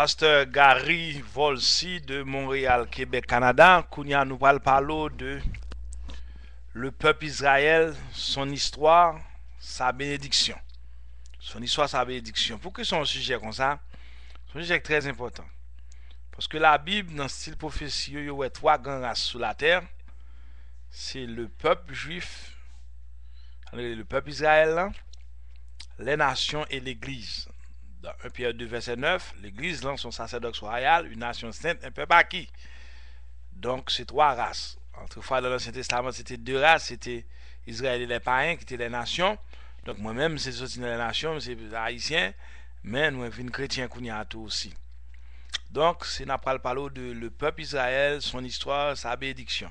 Pasteur Gary Volsi de Montréal, Québec, Canada. Kounia nous parle de le peuple Israël, son histoire, sa bénédiction. Son histoire, sa bénédiction. Pour que son sujet comme ça, un sujet très important. Parce que la Bible, dans le style prophétie, il y a trois grandes races sur la terre. C'est le peuple juif, le peuple Israël, les nations et l'Église. Dans 1 Pierre 2, verset 9, l'Église lance son sacerdoce royal, une nation sainte, un peuple acquis. Donc, c'est trois races. Autrefois, dans l'Ancien Testament, c'était deux races. C'était Israël et les païens, qui étaient les nations. Donc, moi-même, c'est sorti la les nations, c'est haïtien. Mais nous, sommes chrétiens, tout aussi. Donc, c'est n'a pas de le peuple Israël, son histoire, sa bénédiction.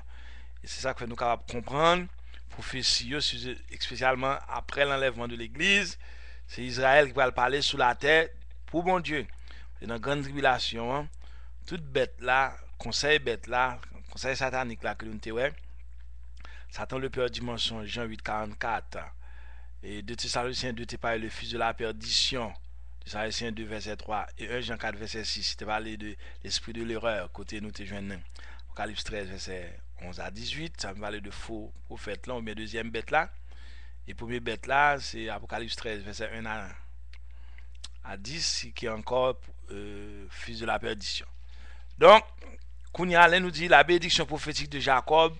Et c'est ça que nous sommes capables de comprendre. Prophétie, spécialement après l'enlèvement de l'Église. C'est Israël qui va le parler sous la terre pour mon Dieu. C'est dans la grande tribulation. Hein, toute bête là, conseil bête là, conseil satanique là que nous ouais. Satan le père du mensonge, Jean 8, 44. Et de Thessaloniciens 2, t'es parlé le fils de la perdition. Thessaloniciens 2, verset 3. Et 1 Jean 4, verset 6. tu parlé de l'esprit de l'erreur, côté nous t'es Apocalypse 13, verset 11 à 18. Ça me parlait de faux prophètes là, ou bien deuxième bête là. Et premier bêtes là, c'est Apocalypse 13, verset 1 à 10, qui est encore euh, fils de la perdition. Donc, Kounia nous dit la bénédiction prophétique de Jacob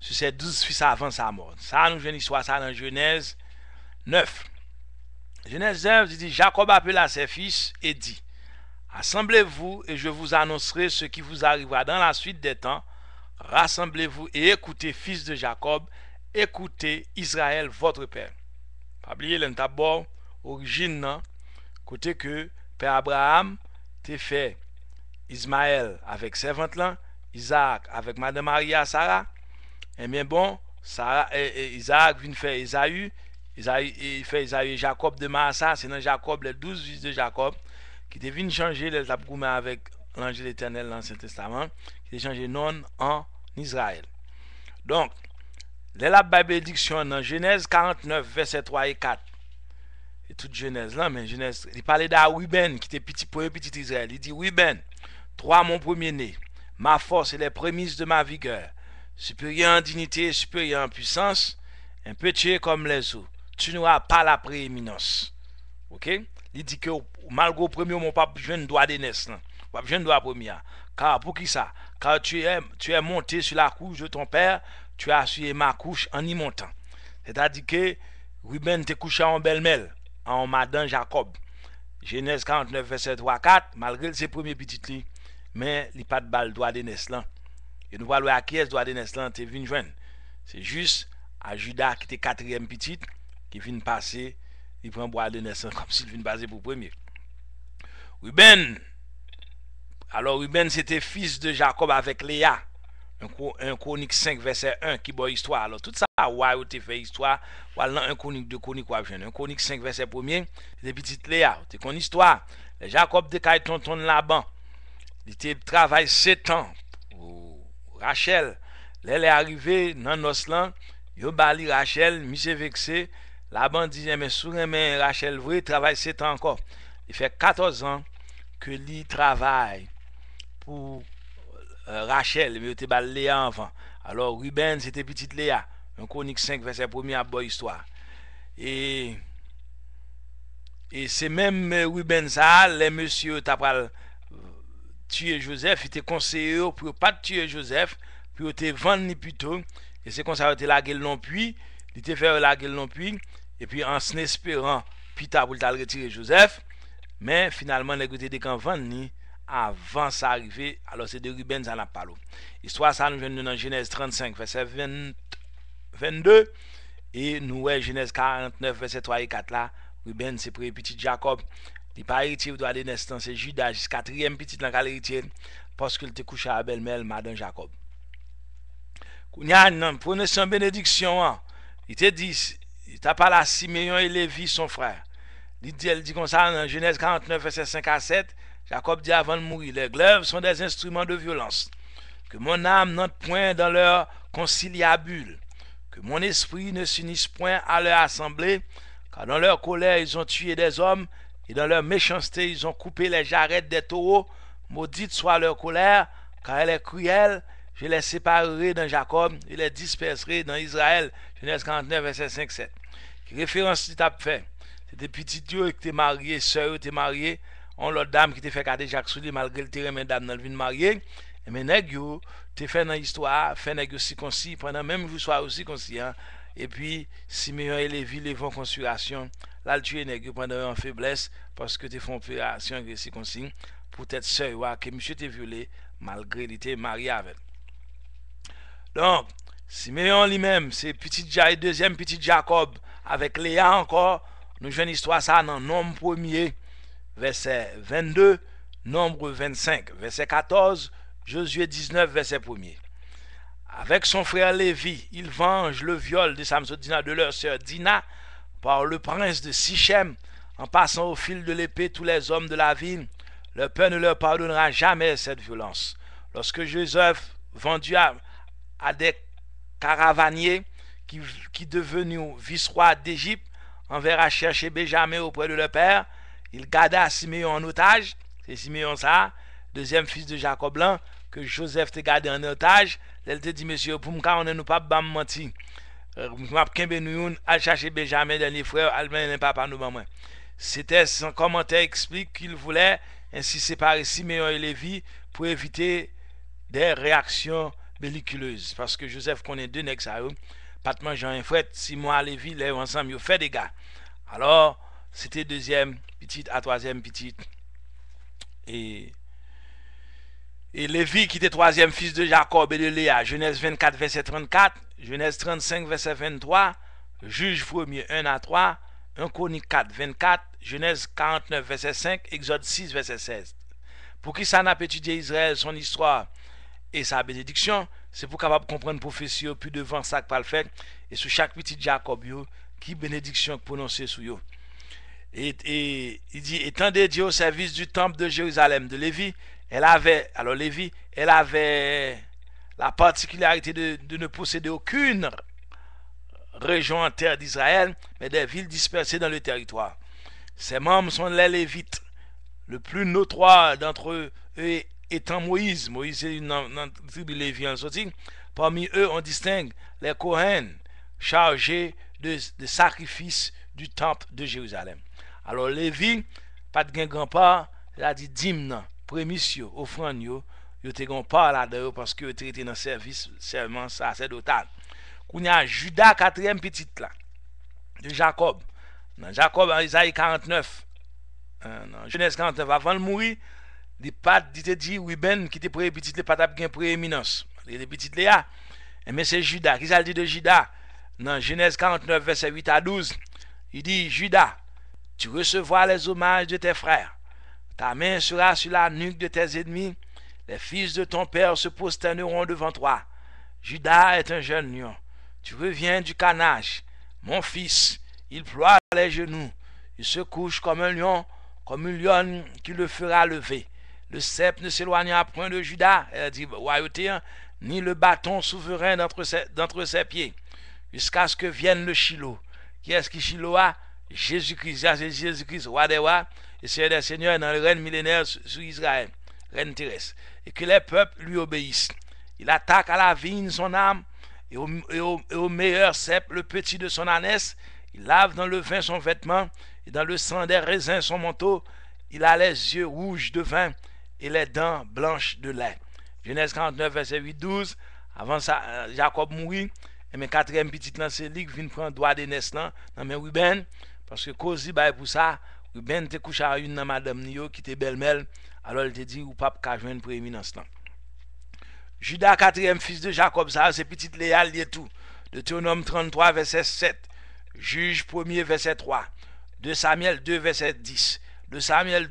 sur ses douze fils avant sa mort. Ça nous une histoire, ça dans Genèse 9. Genèse 9, il dit Jacob appela ses fils et dit Assemblez-vous et je vous annoncerai ce qui vous arrivera dans la suite des temps. Rassemblez-vous et écoutez, fils de Jacob, écoutez Israël, votre Père. Pas oublier, origine, côté que Père Abraham t'a fait Ismaël avec servante là, Isaac avec Madame Maria Sarah. et eh bien bon, Sarah, et, eh, eh, Isaac vient faire Esaü, il fait Isaïe Jacob de Massa, c'est dans Jacob, les douze fils de Jacob, qui devine changer les avec l'ange de l'éternel dans l'Ancien Testament, qui est changé non en Israël. Donc, la Bible dans Genèse 49, versets 3 et 4. Et toute Genèse là, mais Genèse, il parlait qui était petit pour petit Israël. Il dit Ruben, toi mon premier-né, ma force et les prémices de ma vigueur, supérieur en dignité, supérieur en puissance, un petit comme les eaux. Tu n'auras pas la prééminence. Ok? Il dit que malgré le premier, mon papa, je ne dois d'aînesse. Je ne dois premier. Car pour qui ça? Car tu es, tu es monté sur la couche de ton père tu as sué ma couche en y montant. C'est-à-dire que Ruben te couché en belle-mêle, en madame Jacob. Genèse 49, verset 3, 4, malgré ses premiers petits lits, mais il n'y a pas de balle droit de Neslan. Et nous voyons à qui est droit de Neslan, t'es venu C'est juste à Judas qui était quatrième petite, qui vient passer, il prend bois de Neslan comme s'il vient passer pour premier. Ruben, alors Ruben c'était fils de Jacob avec Léa. Un konik 5 verset 1 ki bon istwa. Alors tout sa wè ou te fè istwa wè lè an konik 2 konik wè ap jèn. Un konik 5 verset 1, lè bi tit lè ya. Te kon istwa. Jakob de kaj tonton laban, li te travay 7 an. Rachel, lè lè arrivè nan os lan, yo bali Rachel, mi se vekse. Laban diye eh, mè sure eh, mè Rachel vwe travay 7 an anko. Li fè 14 an ke li travay pou... Euh, Rachel, mi ou te bal Lea anvan. Alors, Ruben, se euh, euh, te pitit Lea, yon konik 5, fè se promi ap bo yistwa. E, e se menm Ruben sa, le monsi ou ta pral tue Joseph, ite konseyo pou ou pat tue Joseph, pou ou te vande ni puto, e se konseyo te lage l'onpuy, li te fè ou lage l'onpuy, e pi an se nespèran, pi ta poul ta lretire Joseph, men, finalman, ne gote de kan vande ni, avant sa arrivée, alors c'est de Rubens à la palo. Histoire ça nous vient dans Genèse 35, verset 22, et nous Genèse 49, verset 3 et 4 là, Ruben c'est pour petit Jacob, il pas héritier, il doit aller dans c'est Judas, le quatrième petit dans l'héritier, parce qu'il était couché à belle-mère, madame Jacob. Kounyan, prenez son bénédiction, hein. il te dit, il t'a parlé à Siméon et Lévi, son frère. Il dit, elle dit comme ça dans Genèse 49, verset 5 à 7, Jacob dit avant de mourir, les glaives sont des instruments de violence. Que mon âme n'entre point dans leur conciliabule. Que mon esprit ne s'unisse point à leur assemblée. Car dans leur colère, ils ont tué des hommes. Et dans leur méchanceté, ils ont coupé les jarrettes des taureaux. Maudite soit leur colère, car elle est cruelle. Je les séparerai dans Jacob et les disperserai dans Israël. Genèse 49, verset 5, 7. référence tu t'as fait? C'était petit Dieu qui t'es marié, sœur, t'es marié. On lot dam ki te fe kade jaksou li malgre li tere men dam nan vin marye. E men neg yo, te fe nan histwa, fe neg yo si konsi, pwennan menm jou swa ou si konsi. E pi, si me yon e levi, le von konsurasyon, la l tuye neg yo pwennan an febles, pwennan te fon pwensyon e si konsi, pou tete se yon wak ke msye te vyele, malgre li te marye aven. Don, si me yon li menm, se pwensyon e dezyen pwensyon, se pwensyon e dezyen pwensyon, se pwensyon e dezyen pwensyon, se pwensyon e dezyen p verset 22, Nombre 25, verset 14, Josué 19, verset 1 Avec son frère Lévi, il venge le viol de dina de leur sœur Dina par le prince de Sichem, en passant au fil de l'épée tous les hommes de la ville. Le Père ne leur pardonnera jamais cette violence. Lorsque Joseph, vendu à, des caravaniers qui, qui devenus vice roi d'Égypte, enverra chercher Benjamin auprès de leur père, Il gade a Simeon an otaj, se Simeon sa, dezyen fils de Jacob lan, ke Josef te gade an otaj, lel te di, Mese, pou mka ane nou pap bam manti, mwap euh, kenbe nou yon, al chache Benjamin dan li fwe, almen ane papa nou bamman. Sete, son komante explik ki l voulè, ensi separe Simeon e Levi pou evite de reaksyon belikulez. Paske Josef konen de neks a yo, patman jan en fwet, Simeon a Levi, le yo ansam yo fwe de ga. C'était deuxième petite à troisième petite. Et, et Lévi, qui était troisième fils de Jacob et de Léa, Genèse 24, verset 34, Genèse 35, verset 23, Juge 1er 1 à 3, 1 Chronique 4, 24, Genèse 49, verset 5, Exode 6, verset 16. Pour qui ça n'a pas étudié Israël, son histoire et sa bénédiction, c'est pour capable comprendre prophétie plus devant ça que le fait et sur chaque petit Jacob qui bénédiction prononcée sur eux et, il dit, étant dédié au service du temple de Jérusalem, de Lévi, elle avait, alors Lévi, elle avait la particularité de, ne posséder aucune région en terre d'Israël, mais des villes dispersées dans le territoire. Ses membres sont les Lévites, le plus notoire d'entre eux étant Moïse. Moïse est une, Lévi en sortie. Parmi eux, on distingue les Kohen, chargés de, de sacrifices du temple de Jérusalem. alo levi pat gen granpa la di dim nan premis yo, ofran yo yo te gon pa la deyo paske yo trite nan servis servman sa se dotan koun ya juda katrem pitit la de jacob nan jacob an lisa yi 49 nan jenez 49 avan l mouri di pat di te di wiben ki te preye pitit le pat ap gen preye minos di te pitit le ya e men se juda, ki sa l di de juda nan jenez 49 verset 8 a 12 yi di juda Tu recevras les hommages de tes frères. Ta main sera sur la nuque de tes ennemis. Les fils de ton père se prosterneront devant toi. Judas est un jeune lion. Tu reviens du canage. Mon fils, il ploie les genoux. Il se couche comme un lion, comme une lionne qui le fera lever. Le sceptre ne s'éloignera point de Judas, dit ni le bâton souverain d'entre ses, pieds, jusqu'à ce que vienne le chilo. » Qui est-ce qui Shiloh Jésus-Christ, Jésus-Christ, roi des rois, et Seigneur des seigneurs, dans le règne millénaire sur Israël, règne terrestre. Et que les peuples lui obéissent. Il attaque à la vigne son âme, et au, meilleur cep le petit de son ânesse. Il lave dans le vin son vêtement, et dans le sang des raisins son manteau. Il a les yeux rouges de vin, et les dents blanches de lait. Genèse 49, verset 8, 12. Avant ça, euh, Jacob mourit. Et mes quatrième petit lancé, viennent prendre droit des là, dans mes Ruben. Paske kozi bay pou sa, ou ben te koucha yon nan madame Niyo ki te belmel, alol te di ou pap kajwen pou eminans lan. Juda 4e fise de Jacob, sa se petit leal li etou. De Teonome 33, verset 7. Juge 1e, verset 3. De Samuel 2, verset 10. De Samuel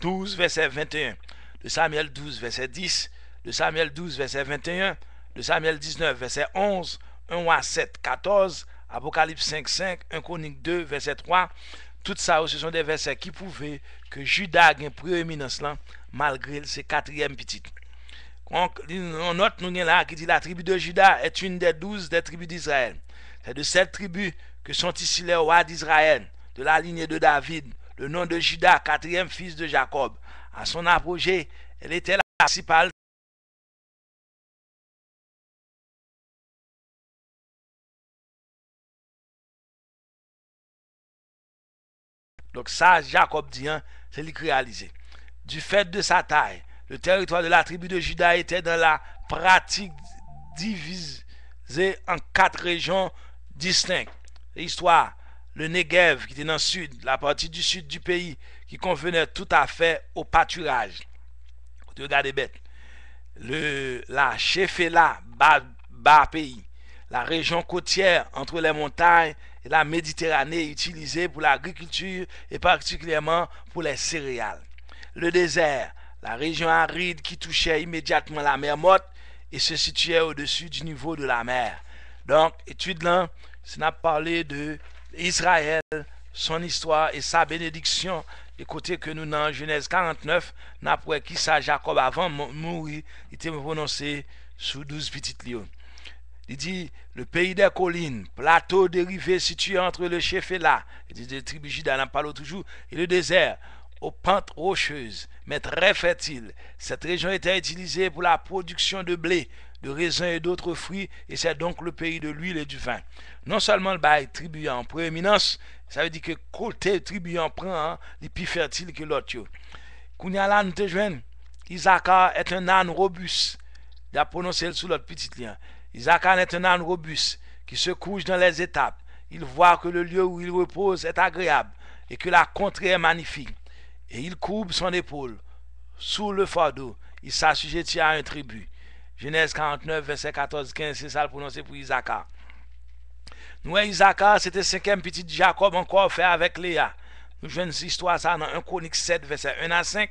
12, verset 21. De Samuel 12, verset 10. De Samuel 12, verset 21. De Samuel 19, verset 11. 1-7-14. Apocalypse 5, 5, 1 Chronique 2, verset 3, tout ça, ce sont des versets qui prouvaient que Judas a une prééminence malgré ses quatrièmes petites. Donc, on note nous là qui dit la tribu de Judas est une des douze des tribus d'Israël. C'est de cette tribu que sont ici les rois d'Israël, de la lignée de David, le nom de Judas, quatrième fils de Jacob. À son apogée, elle était la principale Donc ça, Jacob dit, hein, c'est lui qui Du fait de sa taille, le territoire de la tribu de Juda était dans la pratique divisée en quatre régions distinctes. L'histoire, le Negev qui était dans le sud, la partie du sud du pays qui convenait tout à fait au pâturage. Regardez bête. Le, la Chefela, bas pays la région côtière entre les montagnes et la Méditerranée utilisée pour l'agriculture et particulièrement pour les céréales. Le désert, la région aride qui touchait immédiatement la mer morte et se situait au-dessus du niveau de la mer. Donc, étude là, ça n'a parlé de Israël, son histoire et sa bénédiction. Et côté que nous, dans Genèse 49, n'a qui ça Jacob avant mourir, était prononcé sous douze petites lions. Il dit, le pays des collines, plateau dérivé situé entre le chef et là. Il dit, des tribus toujours. Et le désert, aux pentes rocheuses, mais très fertile. Cette région était utilisée pour la production de blé, de raisins et d'autres fruits, et c'est donc le pays de l'huile et du vin. Non seulement le bail tribu en prééminence, ça veut dire que côté tribu en prend, il hein, est plus fertile que l'autre. l'âne de te Isaac est un âne robuste, il a prononcé sous l'autre petit lien. Isaac a un un robuste qui se couche dans les étapes. Il voit que le lieu où il repose est agréable et que la contrée est magnifique. Et il coupe son épaule. Sous le fardeau, il s'assujettit à un tribut. Genèse 49, verset 14-15, c'est ça le prononcé pour Isaac. Nous, Isaac, c'était cinquième petit Jacob encore fait avec Léa. Nous jouons histoire ça dans 1 Chronique 7, verset 1 à 5,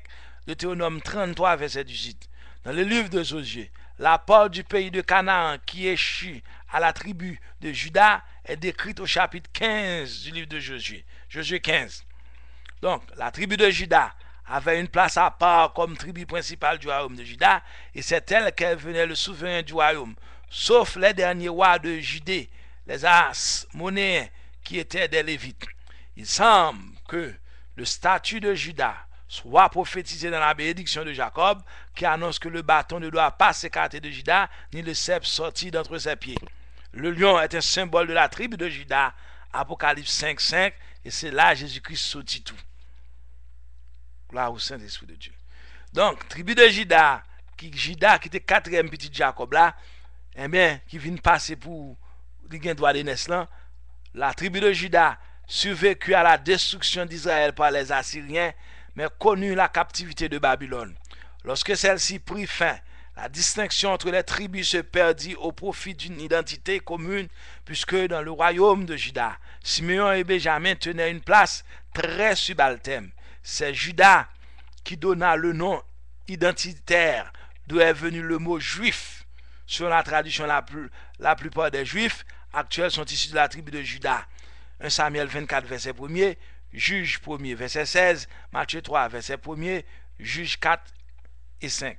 théonome 33, verset 18. Dans le livre de Josué, la porte du pays de Canaan qui échut à la tribu de Juda est décrite au chapitre 15 du livre de Josué. Josué 15. Donc, la tribu de Juda avait une place à part comme tribu principale du royaume de Juda, et c'est elle qu'elle venait le souverain du royaume, sauf les derniers rois de Judée, les As, qui étaient des Lévites. Il semble que le statut de Juda soit prophétisé dans la bénédiction de Jacob, qui annonce que le bâton ne doit pas s'écarter de Juda, ni le cèpe sortir d'entre ses pieds. Le lion est un symbole de la tribu de Juda, Apocalypse 5.5, 5, et c'est là Jésus-Christ sortit tout. Gloire au Saint-Esprit de Dieu. Donc, tribu de Juda, qui, Juda qui était quatrième petit Jacob là, eh bien, qui vient passer pour le droit de Neslan. la tribu de Juda survécu à la destruction d'Israël par les Assyriens, mais connut la captivité de Babylone. Lorsque celle-ci prit fin, la distinction entre les tribus se perdit au profit d'une identité commune, puisque dans le royaume de Juda, Simeon et Benjamin tenaient une place très subalterne. C'est Juda qui donna le nom identitaire d'où est venu le mot juif. Sur la tradition la, la plupart des juifs actuels sont issus de la tribu de Juda. 1 Samuel 24, verset 1er, Juge 1er, verset 16, Matthieu 3, verset 1er, Juge 4 et 5.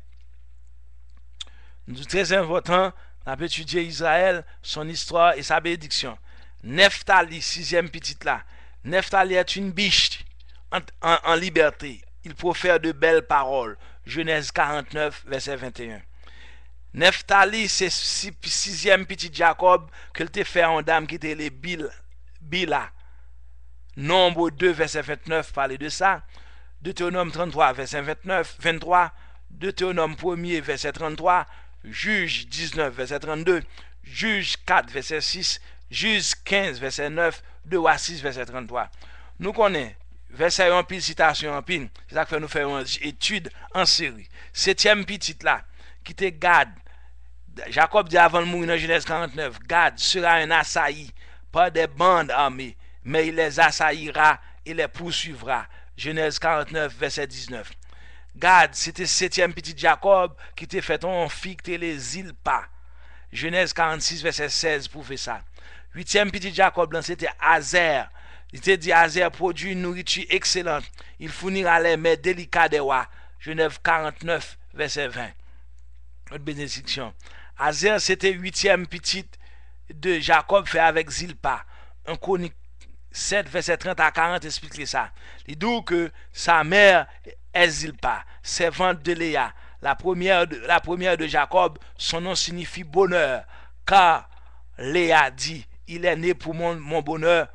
Nous, très important, on peut Israël, son histoire et sa bénédiction. Neftali, sixième petite là. Neftali est une biche en, liberté. Il profère de belles paroles. Genèse 49, verset 21. Neftali, c'est sixième petit Jacob que te fait en dame qui te les Bila. Nombre 2, verset 29, parler de ça. Deutéronome 33, verset 29, 23. Deutéronome 1er, verset 33. Juge 19, verset 32. Juge 4, verset 6. Juge 15, verset 9. 2 à 6, verset 33. Nous connaissons verset 1, pile, citation en pile. C'est ça que nous faisons une étude en série. Septième petite là, qui te garde. Jacob dit avant le mourir dans Genèse 49, garde sera un assailli par des bandes armées mais il les assaillira et les poursuivra. Genèse 49, verset 19. Garde, c'était septième petit Jacob qui t'a fait ton figue, les îles pas. Genèse 46, verset 16, pour faire ça. Huitième petit Jacob, c'était Azer. Il t'a dit Azer produit une nourriture excellente. Il fournira les mets délicats des rois. Genèse 49, verset 20. Notre bénédiction. Azer, c'était huitième petite de Jacob fait avec Zilpa. Un chronique 7, verset 30 à 40 explique ça. Il dit que sa mère pas servante de Léa, la première de, la première de Jacob, son nom signifie bonheur, car Léa dit, il est né pour mon, bonheur.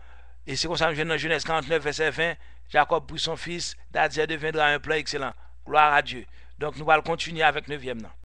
Et c'est comme ça que dans Genèse 49, verset 20, Jacob prit son fils, Dadia deviendra un plan excellent. Gloire à Dieu. Donc nous allons continuer avec 9e.